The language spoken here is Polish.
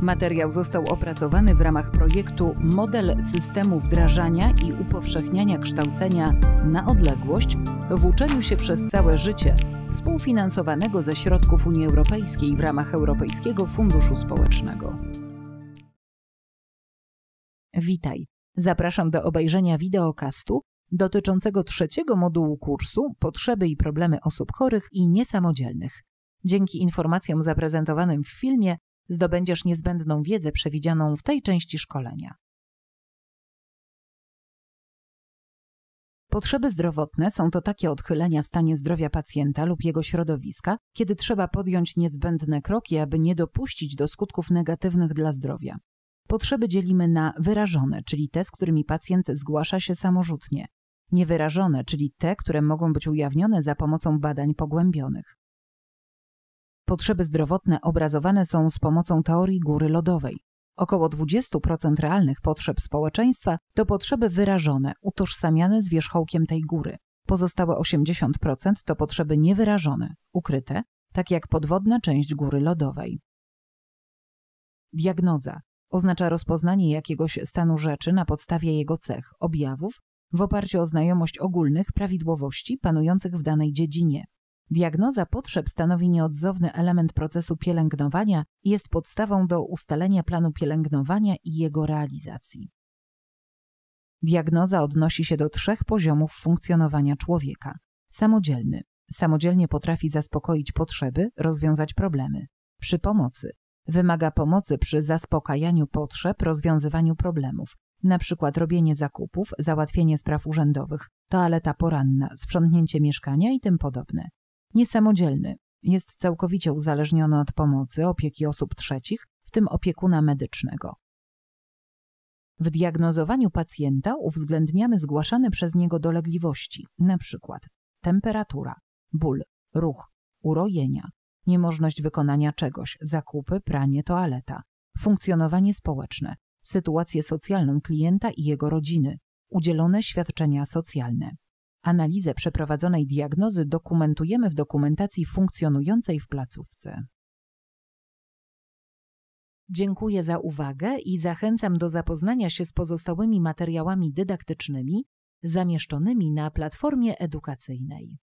Materiał został opracowany w ramach projektu Model systemu wdrażania i upowszechniania kształcenia na odległość w uczeniu się przez całe życie, współfinansowanego ze środków Unii Europejskiej w ramach Europejskiego Funduszu Społecznego. Witaj. Zapraszam do obejrzenia wideokastu dotyczącego trzeciego modułu kursu Potrzeby i problemy osób chorych i niesamodzielnych. Dzięki informacjom zaprezentowanym w filmie zdobędziesz niezbędną wiedzę przewidzianą w tej części szkolenia. Potrzeby zdrowotne są to takie odchylenia w stanie zdrowia pacjenta lub jego środowiska, kiedy trzeba podjąć niezbędne kroki, aby nie dopuścić do skutków negatywnych dla zdrowia. Potrzeby dzielimy na wyrażone, czyli te, z którymi pacjent zgłasza się samorzutnie, niewyrażone, czyli te, które mogą być ujawnione za pomocą badań pogłębionych. Potrzeby zdrowotne obrazowane są z pomocą teorii góry lodowej. Około 20% realnych potrzeb społeczeństwa to potrzeby wyrażone, utożsamiane z wierzchołkiem tej góry. Pozostałe 80% to potrzeby niewyrażone, ukryte, tak jak podwodna część góry lodowej. Diagnoza oznacza rozpoznanie jakiegoś stanu rzeczy na podstawie jego cech, objawów, w oparciu o znajomość ogólnych prawidłowości panujących w danej dziedzinie. Diagnoza potrzeb stanowi nieodzowny element procesu pielęgnowania i jest podstawą do ustalenia planu pielęgnowania i jego realizacji. Diagnoza odnosi się do trzech poziomów funkcjonowania człowieka. Samodzielny. Samodzielnie potrafi zaspokoić potrzeby, rozwiązać problemy. Przy pomocy. Wymaga pomocy przy zaspokajaniu potrzeb, rozwiązywaniu problemów, np. robienie zakupów, załatwienie spraw urzędowych, toaleta poranna, sprzątnięcie mieszkania i tym podobne niesamodzielny. Jest całkowicie uzależniony od pomocy, opieki osób trzecich, w tym opiekuna medycznego. W diagnozowaniu pacjenta uwzględniamy zgłaszane przez niego dolegliwości, np. temperatura, ból, ruch, urojenia, niemożność wykonania czegoś, zakupy, pranie, toaleta, funkcjonowanie społeczne, sytuację socjalną klienta i jego rodziny, udzielone świadczenia socjalne. Analizę przeprowadzonej diagnozy dokumentujemy w dokumentacji funkcjonującej w placówce. Dziękuję za uwagę i zachęcam do zapoznania się z pozostałymi materiałami dydaktycznymi zamieszczonymi na platformie edukacyjnej.